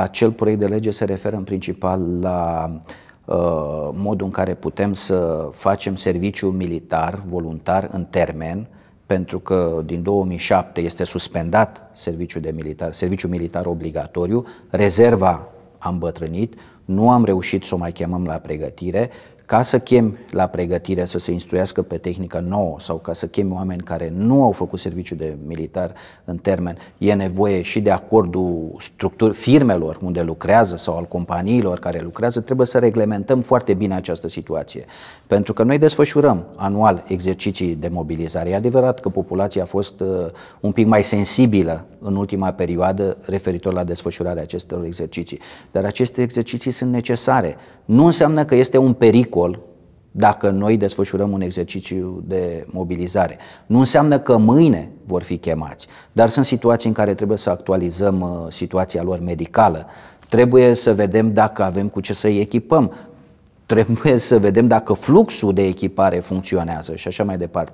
Acel proiect de lege se referă în principal la uh, modul în care putem să facem serviciu militar voluntar în termen, pentru că din 2007 este suspendat serviciul, de militar, serviciul militar obligatoriu, rezerva a îmbătrânit, nu am reușit să o mai chemăm la pregătire, ca să chem la pregătire să se instruiască pe tehnică nouă sau ca să chem oameni care nu au făcut serviciu de militar în termen, e nevoie și de acordul structur firmelor unde lucrează sau al companiilor care lucrează, trebuie să reglementăm foarte bine această situație. Pentru că noi desfășurăm anual exerciții de mobilizare. E adevărat că populația a fost uh, un pic mai sensibilă în ultima perioadă referitor la desfășurarea acestor exerciții, dar aceste exerciții sunt necesare. Nu înseamnă că este un pericol dacă noi desfășurăm un exercițiu de mobilizare. Nu înseamnă că mâine vor fi chemați, dar sunt situații în care trebuie să actualizăm uh, situația lor medicală. Trebuie să vedem dacă avem cu ce să-i echipăm. Trebuie să vedem dacă fluxul de echipare funcționează și așa mai departe.